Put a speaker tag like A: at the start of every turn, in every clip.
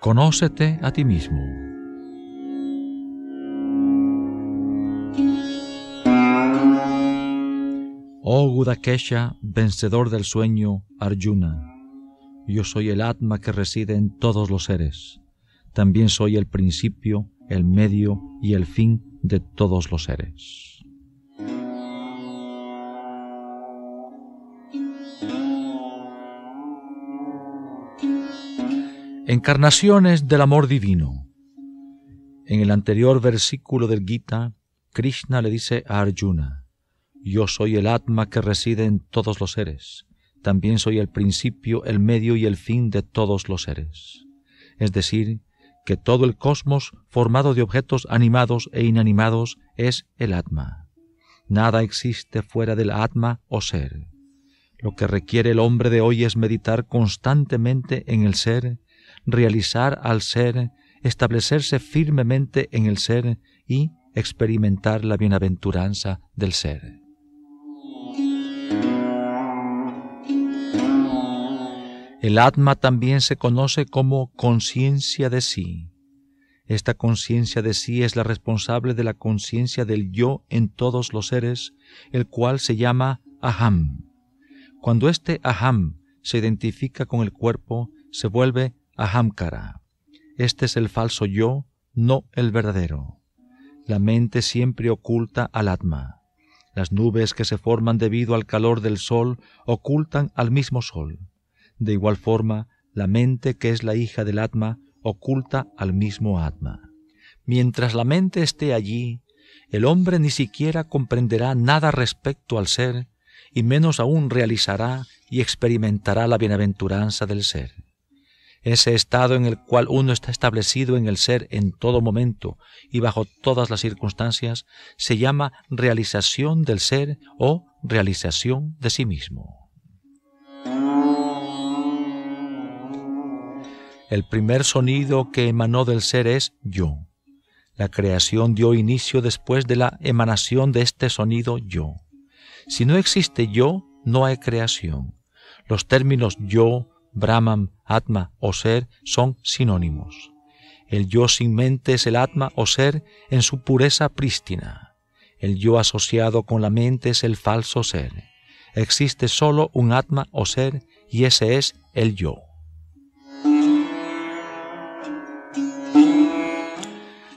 A: Conócete a ti mismo. Oh Gudakesha, vencedor del sueño, Arjuna, yo soy el Atma que reside en todos los seres. También soy el principio, el medio y el fin de todos los seres. Encarnaciones del amor divino. En el anterior versículo del Gita, Krishna le dice a Arjuna, Yo soy el Atma que reside en todos los seres, también soy el principio, el medio y el fin de todos los seres. Es decir, que todo el cosmos formado de objetos animados e inanimados es el Atma. Nada existe fuera del Atma o ser. Lo que requiere el hombre de hoy es meditar constantemente en el ser, realizar al ser, establecerse firmemente en el ser y experimentar la bienaventuranza del ser. El atma también se conoce como conciencia de sí. Esta conciencia de sí es la responsable de la conciencia del yo en todos los seres, el cual se llama aham. Cuando este aham se identifica con el cuerpo, se vuelve Ahamkara. Este es el falso yo, no el verdadero. La mente siempre oculta al atma. Las nubes que se forman debido al calor del sol ocultan al mismo sol. De igual forma, la mente que es la hija del atma oculta al mismo atma. Mientras la mente esté allí, el hombre ni siquiera comprenderá nada respecto al ser y menos aún realizará y experimentará la bienaventuranza del ser ese estado en el cual uno está establecido en el ser en todo momento y bajo todas las circunstancias, se llama realización del ser o realización de sí mismo. El primer sonido que emanó del ser es yo. La creación dio inicio después de la emanación de este sonido yo. Si no existe yo, no hay creación. Los términos yo, Brahman, Atma o Ser son sinónimos. El yo sin mente es el Atma o Ser en su pureza prístina. El yo asociado con la mente es el falso Ser. Existe solo un Atma o Ser y ese es el yo.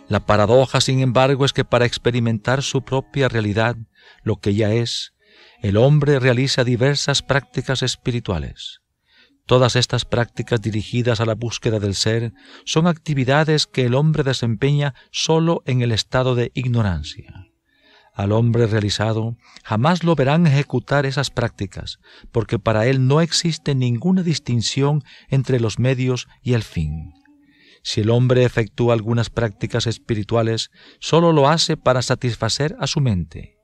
A: La paradoja, sin embargo, es que para experimentar su propia realidad, lo que ya es, el hombre realiza diversas prácticas espirituales. Todas estas prácticas dirigidas a la búsqueda del ser son actividades que el hombre desempeña solo en el estado de ignorancia. Al hombre realizado jamás lo verán ejecutar esas prácticas, porque para él no existe ninguna distinción entre los medios y el fin. Si el hombre efectúa algunas prácticas espirituales, solo lo hace para satisfacer a su mente.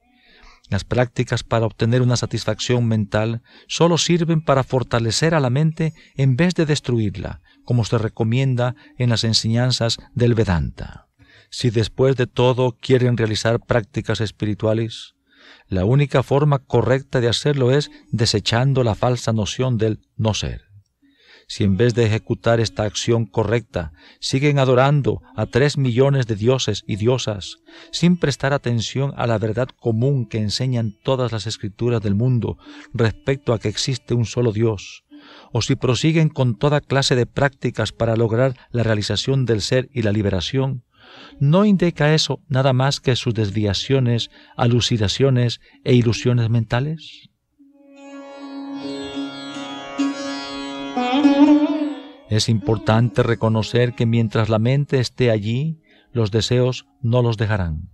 A: Las prácticas para obtener una satisfacción mental solo sirven para fortalecer a la mente en vez de destruirla, como se recomienda en las enseñanzas del Vedanta. Si después de todo quieren realizar prácticas espirituales, la única forma correcta de hacerlo es desechando la falsa noción del no ser si en vez de ejecutar esta acción correcta siguen adorando a tres millones de dioses y diosas, sin prestar atención a la verdad común que enseñan todas las escrituras del mundo respecto a que existe un solo Dios, o si prosiguen con toda clase de prácticas para lograr la realización del ser y la liberación, no indica eso nada más que sus desviaciones, alucinaciones e ilusiones mentales? Es importante reconocer que mientras la mente esté allí, los deseos no los dejarán.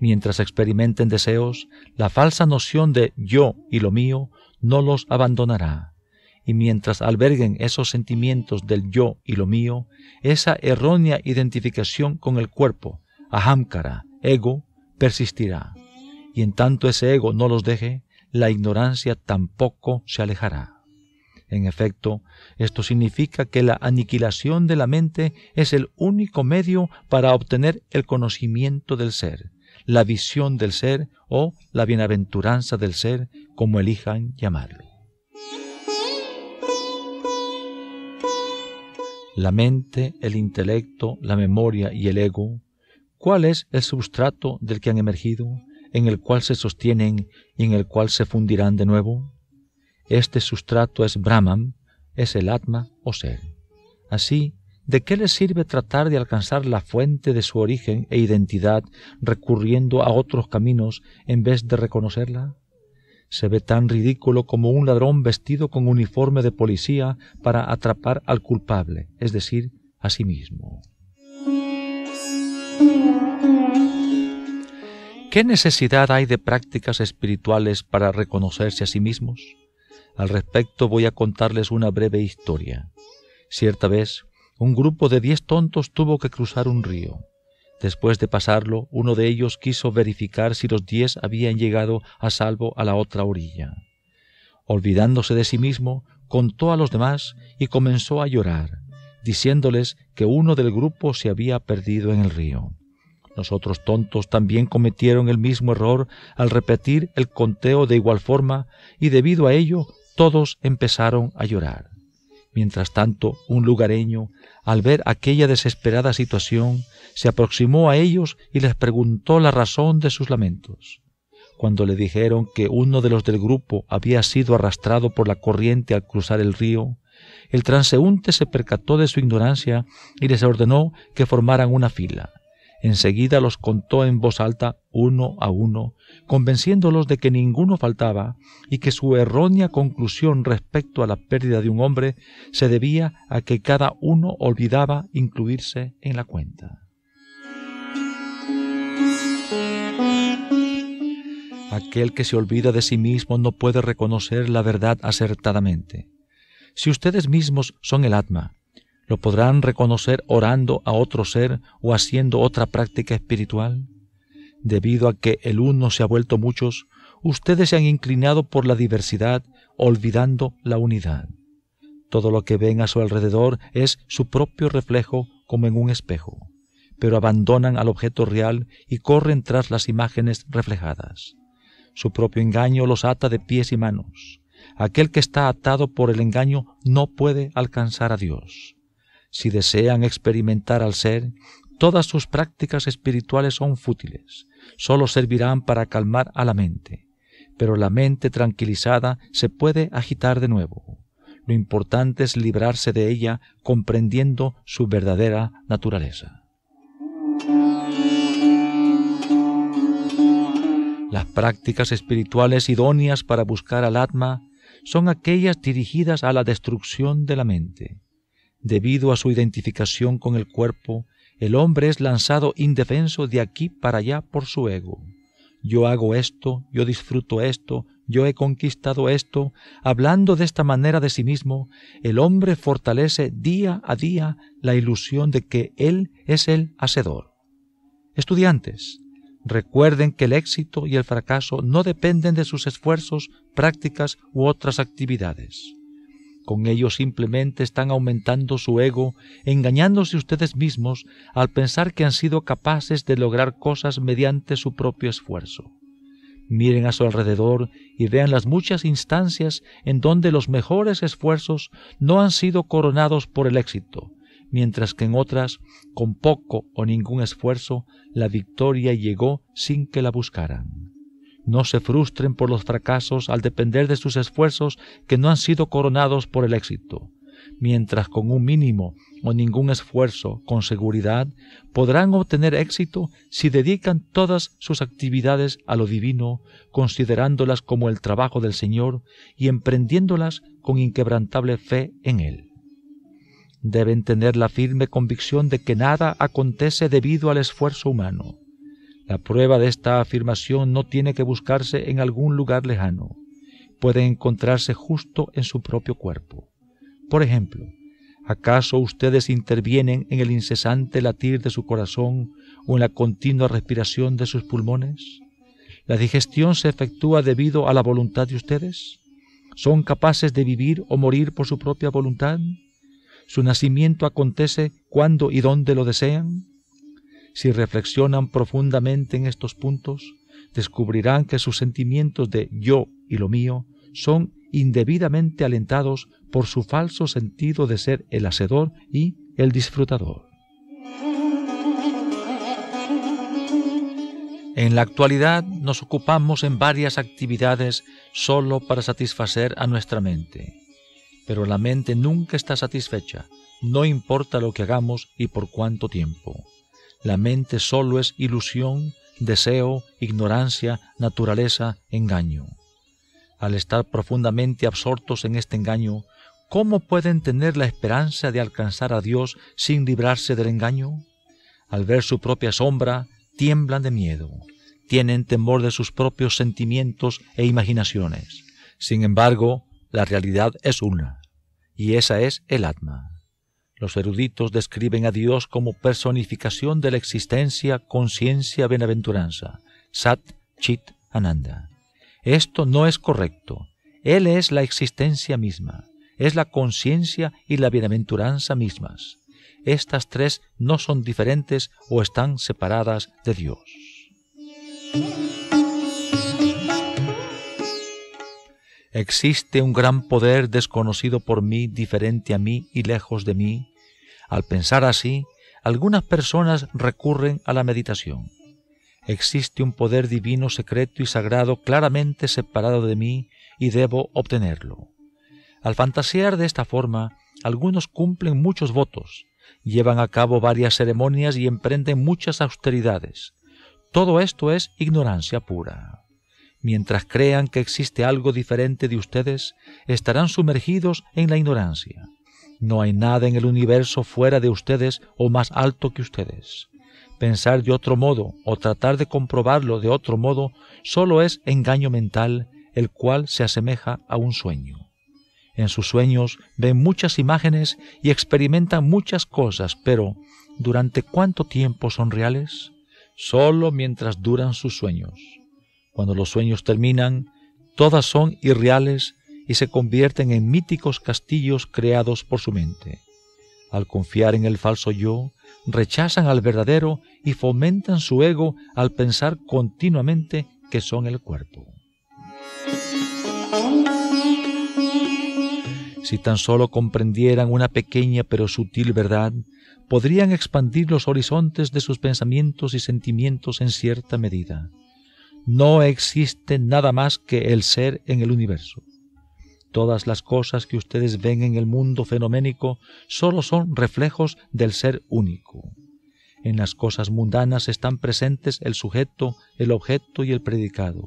A: Mientras experimenten deseos, la falsa noción de yo y lo mío no los abandonará. Y mientras alberguen esos sentimientos del yo y lo mío, esa errónea identificación con el cuerpo, ahamkara, ego, persistirá. Y en tanto ese ego no los deje, la ignorancia tampoco se alejará. En efecto, esto significa que la aniquilación de la mente es el único medio para obtener el conocimiento del ser, la visión del ser o la bienaventuranza del ser, como elijan llamarlo. La mente, el intelecto, la memoria y el ego, ¿cuál es el substrato del que han emergido, en el cual se sostienen y en el cual se fundirán de nuevo? Este sustrato es Brahman, es el Atma o Ser. Así, ¿de qué le sirve tratar de alcanzar la fuente de su origen e identidad recurriendo a otros caminos en vez de reconocerla? Se ve tan ridículo como un ladrón vestido con uniforme de policía para atrapar al culpable, es decir, a sí mismo. ¿Qué necesidad hay de prácticas espirituales para reconocerse a sí mismos? Al respecto voy a contarles una breve historia. Cierta vez, un grupo de diez tontos tuvo que cruzar un río. Después de pasarlo, uno de ellos quiso verificar si los diez habían llegado a salvo a la otra orilla. Olvidándose de sí mismo, contó a los demás y comenzó a llorar, diciéndoles que uno del grupo se había perdido en el río. Los otros tontos también cometieron el mismo error al repetir el conteo de igual forma y debido a ello todos empezaron a llorar. Mientras tanto, un lugareño, al ver aquella desesperada situación, se aproximó a ellos y les preguntó la razón de sus lamentos. Cuando le dijeron que uno de los del grupo había sido arrastrado por la corriente al cruzar el río, el transeúnte se percató de su ignorancia y les ordenó que formaran una fila. Enseguida los contó en voz alta uno a uno, convenciéndolos de que ninguno faltaba y que su errónea conclusión respecto a la pérdida de un hombre se debía a que cada uno olvidaba incluirse en la cuenta. Aquel que se olvida de sí mismo no puede reconocer la verdad acertadamente. Si ustedes mismos son el atma, ¿Lo podrán reconocer orando a otro ser o haciendo otra práctica espiritual? Debido a que el uno se ha vuelto muchos, ustedes se han inclinado por la diversidad, olvidando la unidad. Todo lo que ven a su alrededor es su propio reflejo como en un espejo, pero abandonan al objeto real y corren tras las imágenes reflejadas. Su propio engaño los ata de pies y manos. Aquel que está atado por el engaño no puede alcanzar a Dios. Si desean experimentar al ser, todas sus prácticas espirituales son fútiles, solo servirán para calmar a la mente, pero la mente tranquilizada se puede agitar de nuevo. Lo importante es librarse de ella comprendiendo su verdadera naturaleza. Las prácticas espirituales idóneas para buscar al Atma son aquellas dirigidas a la destrucción de la mente, Debido a su identificación con el cuerpo, el hombre es lanzado indefenso de aquí para allá por su ego. Yo hago esto, yo disfruto esto, yo he conquistado esto. Hablando de esta manera de sí mismo, el hombre fortalece día a día la ilusión de que él es el hacedor. Estudiantes, recuerden que el éxito y el fracaso no dependen de sus esfuerzos, prácticas u otras actividades. Con ello simplemente están aumentando su ego, engañándose ustedes mismos al pensar que han sido capaces de lograr cosas mediante su propio esfuerzo. Miren a su alrededor y vean las muchas instancias en donde los mejores esfuerzos no han sido coronados por el éxito, mientras que en otras, con poco o ningún esfuerzo, la victoria llegó sin que la buscaran. No se frustren por los fracasos al depender de sus esfuerzos que no han sido coronados por el éxito. Mientras con un mínimo o ningún esfuerzo, con seguridad, podrán obtener éxito si dedican todas sus actividades a lo divino, considerándolas como el trabajo del Señor y emprendiéndolas con inquebrantable fe en Él deben tener la firme convicción de que nada acontece debido al esfuerzo humano. La prueba de esta afirmación no tiene que buscarse en algún lugar lejano, puede encontrarse justo en su propio cuerpo. Por ejemplo, ¿acaso ustedes intervienen en el incesante latir de su corazón o en la continua respiración de sus pulmones? ¿La digestión se efectúa debido a la voluntad de ustedes? ¿Son capaces de vivir o morir por su propia voluntad? ¿Su nacimiento acontece cuando y dónde lo desean? Si reflexionan profundamente en estos puntos, descubrirán que sus sentimientos de yo y lo mío son indebidamente alentados por su falso sentido de ser el hacedor y el disfrutador. En la actualidad nos ocupamos en varias actividades solo para satisfacer a nuestra mente, pero la mente nunca está satisfecha, no importa lo que hagamos y por cuánto tiempo. La mente solo es ilusión, deseo, ignorancia, naturaleza, engaño. Al estar profundamente absortos en este engaño, ¿cómo pueden tener la esperanza de alcanzar a Dios sin librarse del engaño? Al ver su propia sombra, tiemblan de miedo, tienen temor de sus propios sentimientos e imaginaciones. Sin embargo, la realidad es una, y esa es el Atma. Los eruditos describen a Dios como personificación de la existencia, conciencia, bienaventuranza. Sat, Chit, Ananda. Esto no es correcto. Él es la existencia misma, es la conciencia y la bienaventuranza mismas. Estas tres no son diferentes o están separadas de Dios. Existe un gran poder desconocido por mí, diferente a mí y lejos de mí. Al pensar así, algunas personas recurren a la meditación. Existe un poder divino secreto y sagrado claramente separado de mí y debo obtenerlo. Al fantasear de esta forma, algunos cumplen muchos votos, llevan a cabo varias ceremonias y emprenden muchas austeridades. Todo esto es ignorancia pura mientras crean que existe algo diferente de ustedes, estarán sumergidos en la ignorancia. No hay nada en el universo fuera de ustedes o más alto que ustedes. Pensar de otro modo o tratar de comprobarlo de otro modo solo es engaño mental, el cual se asemeja a un sueño. En sus sueños ven muchas imágenes y experimentan muchas cosas, pero ¿durante cuánto tiempo son reales? Solo mientras duran sus sueños. Cuando los sueños terminan, todas son irreales y se convierten en míticos castillos creados por su mente. Al confiar en el falso yo, rechazan al verdadero y fomentan su ego al pensar continuamente que son el cuerpo. Si tan solo comprendieran una pequeña pero sutil verdad, podrían expandir los horizontes de sus pensamientos y sentimientos en cierta medida. No existe nada más que el ser en el universo. Todas las cosas que ustedes ven en el mundo fenoménico solo son reflejos del ser único. En las cosas mundanas están presentes el sujeto, el objeto y el predicado.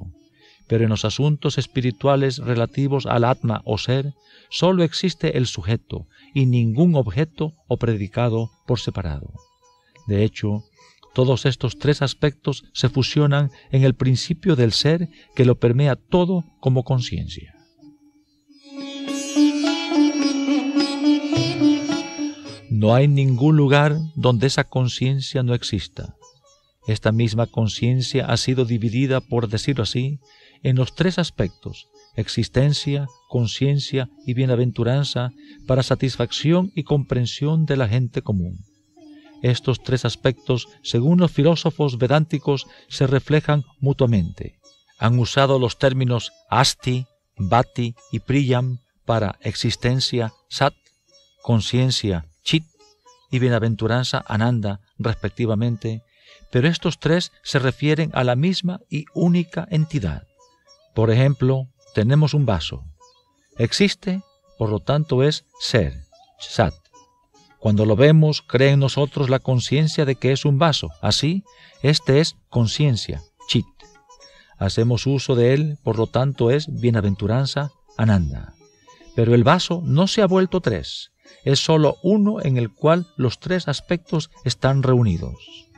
A: Pero en los asuntos espirituales relativos al atma o ser, solo existe el sujeto y ningún objeto o predicado por separado. De hecho, todos estos tres aspectos se fusionan en el principio del ser que lo permea todo como conciencia. No hay ningún lugar donde esa conciencia no exista. Esta misma conciencia ha sido dividida, por decirlo así, en los tres aspectos, existencia, conciencia y bienaventuranza, para satisfacción y comprensión de la gente común. Estos tres aspectos, según los filósofos vedánticos, se reflejan mutuamente. Han usado los términos asti, bati y priyam para existencia, sat, conciencia, chit y bienaventuranza, ananda, respectivamente, pero estos tres se refieren a la misma y única entidad. Por ejemplo, tenemos un vaso. Existe, por lo tanto es ser, sat. Cuando lo vemos, creen en nosotros la conciencia de que es un vaso. Así, este es conciencia, chit. Hacemos uso de él, por lo tanto es bienaventuranza, ananda. Pero el vaso no se ha vuelto tres, es sólo uno en el cual los tres aspectos están reunidos.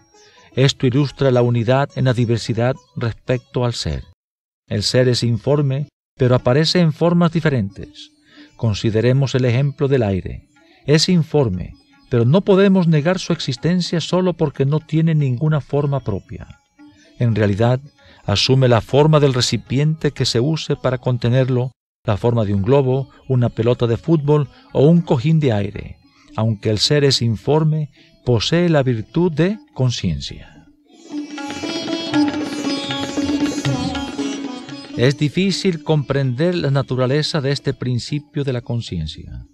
A: Esto ilustra la unidad en la diversidad respecto al ser. El ser es informe, pero aparece en formas diferentes. Consideremos el ejemplo del aire. Es informe, pero no podemos negar su existencia solo porque no tiene ninguna forma propia. En realidad, asume la forma del recipiente que se use para contenerlo, la forma de un globo, una pelota de fútbol o un cojín de aire. Aunque el ser es informe, posee la virtud de conciencia. Es difícil comprender la naturaleza de este principio de la conciencia.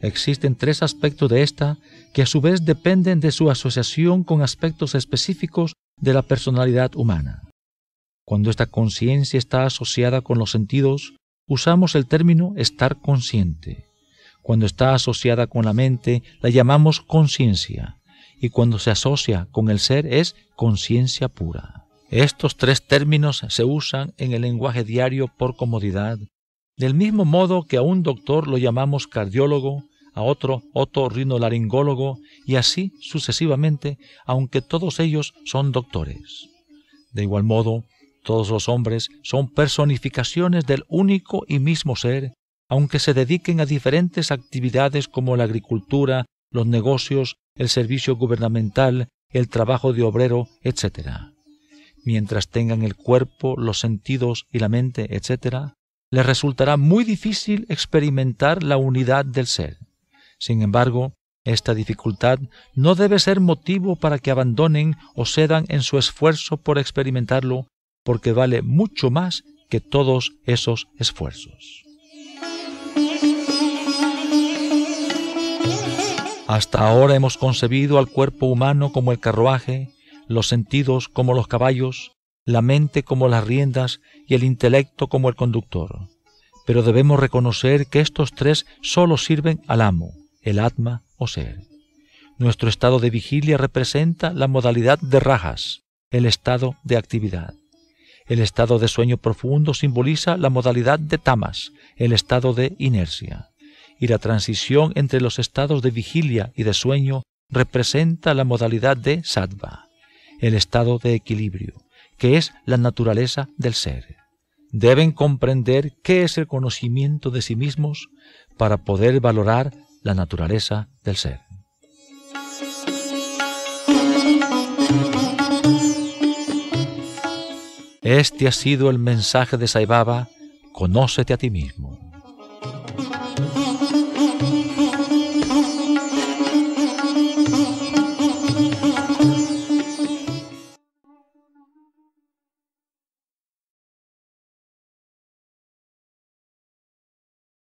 A: Existen tres aspectos de esta que a su vez dependen de su asociación con aspectos específicos de la personalidad humana. Cuando esta conciencia está asociada con los sentidos, usamos el término estar consciente. Cuando está asociada con la mente, la llamamos conciencia, y cuando se asocia con el ser es conciencia pura. Estos tres términos se usan en el lenguaje diario por comodidad, del mismo modo que a un doctor lo llamamos cardiólogo, a otro otorrinolaringólogo y así sucesivamente, aunque todos ellos son doctores. De igual modo, todos los hombres son personificaciones del único y mismo ser, aunque se dediquen a diferentes actividades como la agricultura, los negocios, el servicio gubernamental, el trabajo de obrero, etc. Mientras tengan el cuerpo, los sentidos y la mente, etc., les resultará muy difícil experimentar la unidad del ser. Sin embargo, esta dificultad no debe ser motivo para que abandonen o cedan en su esfuerzo por experimentarlo, porque vale mucho más que todos esos esfuerzos. Hasta ahora hemos concebido al cuerpo humano como el carruaje, los sentidos como los caballos, la mente como las riendas y el intelecto como el conductor. Pero debemos reconocer que estos tres solo sirven al amo, el atma o ser. Nuestro estado de vigilia representa la modalidad de rajas, el estado de actividad. El estado de sueño profundo simboliza la modalidad de tamas, el estado de inercia. Y la transición entre los estados de vigilia y de sueño representa la modalidad de sattva, el estado de equilibrio, que es la naturaleza del ser. Deben comprender qué es el conocimiento de sí mismos para poder valorar la naturaleza del ser. Este ha sido el mensaje de Saibaba, conócete a ti mismo.